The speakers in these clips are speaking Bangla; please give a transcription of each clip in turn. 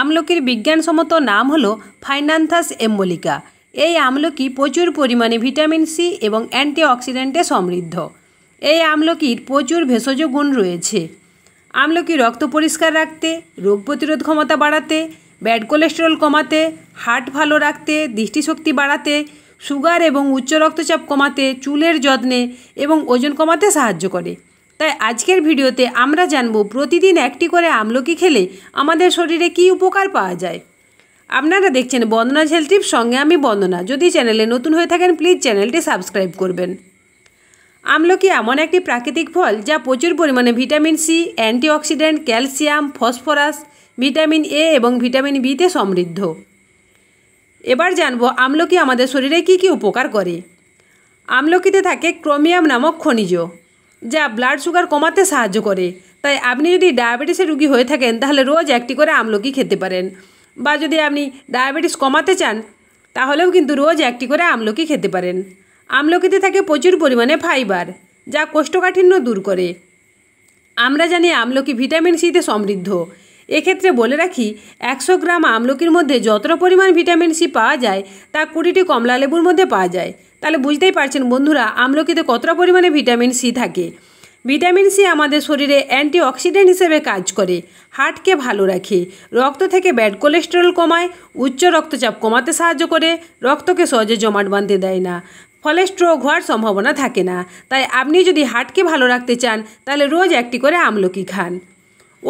আমলকির বিজ্ঞানসম্মত নাম হল ফাইনান্থাস এম্বলিকা এই আমলকি প্রচুর পরিমাণে ভিটামিন সি এবং অ্যান্টিঅক্সিডেন্টে সমৃদ্ধ এই আমলকির প্রচুর ভেষজ গুণ রয়েছে আমলকি রক্ত পরিষ্কার রাখতে রোগ প্রতিরোধ ক্ষমতা বাড়াতে ব্যাড কোলেস্টেরল কমাতে হার্ট ভালো রাখতে দৃষ্টিশক্তি বাড়াতে সুগার এবং উচ্চ রক্তচাপ কমাতে চুলের যত্নে এবং ওজন কমাতে সাহায্য করে তাই আজকের ভিডিওতে আমরা জানব প্রতিদিন একটি করে আমলকি খেলে আমাদের শরীরে কি উপকার পাওয়া যায় আপনারা দেখছেন বন্দনা ঝেলটিপ সঙ্গে আমি বন্দনা যদি চ্যানেলে নতুন হয়ে থাকেন প্লিজ চ্যানেলটি সাবস্ক্রাইব করবেন আমলকি এমন একটি প্রাকৃতিক ফল যা প্রচুর পরিমাণে vitamin C antioxidant calcium phosphorus vitamin A এবং ভিটামিন বিতে সমৃদ্ধ এবার জানব আমলকি আমাদের শরীরে কি কি উপকার করে আমলকিতে থাকে ক্রোমিয়াম নামক খনিজ যা ব্লাড সুগার কমাতে সাহায্য করে তাই আপনি যদি ডায়াবেটিসের রুগী হয়ে থাকেন তাহলে রোজ একটি করে আমলকি খেতে পারেন বা যদি আপনি ডায়াবেটিস কমাতে চান তাহলেও কিন্তু রোজ একটি করে আমলকি খেতে পারেন আমলকিতে থাকে প্রচুর পরিমাণে ফাইবার যা কোষ্ঠকাঠিন্য দূর করে আমরা জানি আমলকি ভিটামিন সিতে সমৃদ্ধ এক্ষেত্রে বলে রাখি একশো গ্রাম আমলকির মধ্যে যতটা পরিমাণ ভিটামিন সি পাওয়া যায় তা কুড়িটি কমলা লেবুর মধ্যে পাওয়া যায় তাহলে বুঝতেই পারছেন বন্ধুরা আমলকিতে কতটা পরিমাণে ভিটামিন সি থাকে ভিটামিন সি আমাদের শরীরে অ্যান্টিঅক্সিডেন্ট হিসেবে কাজ করে হার্টকে ভালো রাখে রক্ত থেকে ব্যাড কোলেস্টেরল কমায় উচ্চ রক্তচাপ কমাতে সাহায্য করে রক্তকে সহজে জমাট বাঁধতে দেয় না ফলে স্ট্রোক হওয়ার সম্ভাবনা থাকে না তাই আপনি যদি হার্টকে ভালো রাখতে চান তাহলে রোজ একটি করে আমলকি খান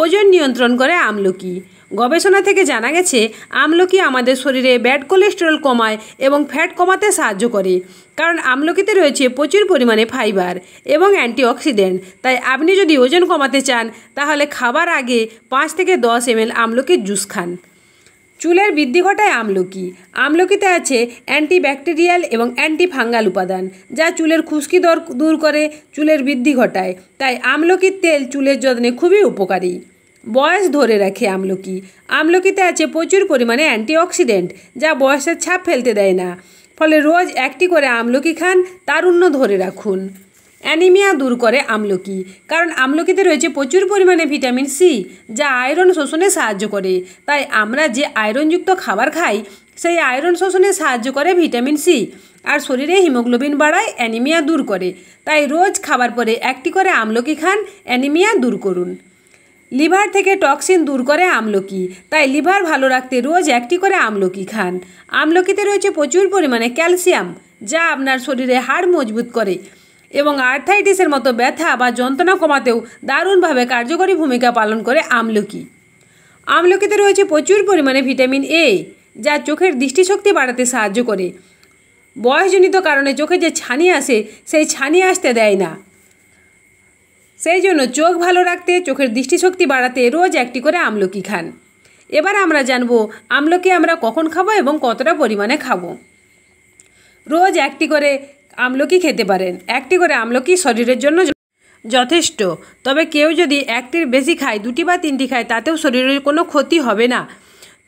ওজন নিয়ন্ত্রণ করে আমলকি গবেষণা থেকে জানা গেছে আমলকি আমাদের শরীরে ব্যাড কোলেস্টেরল কমায় এবং ফ্যাট কমাতে সাহায্য করে কারণ আমলকিতে রয়েছে প্রচুর পরিমাণে ফাইবার এবং অ্যান্টিঅক্সিডেন্ট তাই আপনি যদি ওজন কমাতে চান তাহলে খাবার আগে পাঁচ থেকে দশ এমএল আমলকির জুস খান চুলের বৃদ্ধি ঘটায় আমলকি আমলকিতে আছে অ্যান্টিব্যাকটেরিয়াল এবং অ্যান্টিফাঙ্গাল উপাদান যা চুলের খুশকি দর দূর করে চুলের বৃদ্ধি ঘটায় তাই আমলকির তেল চুলের যত্নে খুবই উপকারী বয়স ধরে রাখে আমলকি আমলকিতে আছে প্রচুর পরিমাণে অ্যান্টিঅক্সিডেন্ট যা বয়সের ছাপ ফেলতে দেয় না ফলে রোজ একটি করে আমলকি খান তারুণ্য ধরে রাখুন অ্যানিমিয়া দূর করে আমলকি কারণ আমলকিতে রয়েছে প্রচুর পরিমাণে ভিটামিন সি যা আয়রন শোষণে সাহায্য করে তাই আমরা যে আয়রনযুক্ত খাবার খাই সেই আয়রন শোষণে সাহায্য করে ভিটামিন সি আর শরীরে হিমোগ্লোবিন বাড়ায় অ্যানিমিয়া দূর করে তাই রোজ খাবার পরে একটি করে আমলকি খান অ্যানিমিয়া দূর করুন লিভার থেকে টক্সিন দূর করে আমলকি তাই লিভার ভালো রাখতে রোজ একটি করে আমলকি খান আমলকিতে রয়েছে প্রচুর পরিমাণে ক্যালসিয়াম যা আপনার শরীরে হাড় মজবুত করে এবং আর্থাইটিসের মতো ব্যথা বা যন্ত্রণা কমাতেও দারুণভাবে কার্যকরী ভূমিকা পালন করে আমলকি আমলকিতে রয়েছে প্রচুর পরিমাণে ভিটামিন এ যা চোখের দৃষ্টিশক্তি বাড়াতে সাহায্য করে বয়সজনিত কারণে চোখে যে ছানি আসে সেই ছানি আসতে দেয় না সেই জন্য চোখ ভালো রাখতে চোখের দৃষ্টিশক্তি বাড়াতে রোজ একটি করে আমলকি খান এবার আমরা জানবো আমলকি আমরা কখন খাবো এবং কতটা পরিমাণে খাবো রোজ একটি করে আমলকি খেতে পারেন একটি করে আমলকি শরীরের জন্য যথেষ্ট তবে কেউ যদি একটির বেশি খায় দুটি বা তিনটি খায় তাতেও শরীরের কোনো ক্ষতি হবে না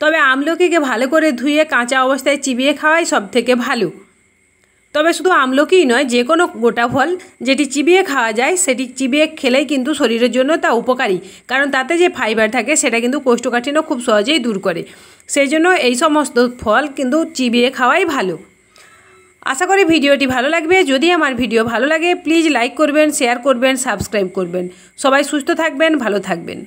তবে আমলকিকে ভালো করে ধুয়ে কাঁচা অবস্থায় চিবিয়ে খাওয়াই সবথেকে ভালো তবে শুধু আমলকিই নয় যে কোনো গোটা ফল যেটি চিবিয়ে খাওয়া যায় সেটি চিবিয়ে খেলেই কিন্তু শরীরের জন্য তা উপকারী কারণ তাতে যে ফাইবার থাকে সেটা কিন্তু কোষ্ঠকাঠিন্য খুব সহজেই দূর করে সেই জন্য এই সমস্ত ফল কিন্তু চিবিয়ে খাওয়াই ভালো আশা করি ভিডিওটি ভালো লাগবে যদি আমার ভিডিও ভালো লাগে প্লিজ লাইক করবেন শেয়ার করবেন সাবস্ক্রাইব করবেন সবাই সুস্থ থাকবেন ভালো থাকবেন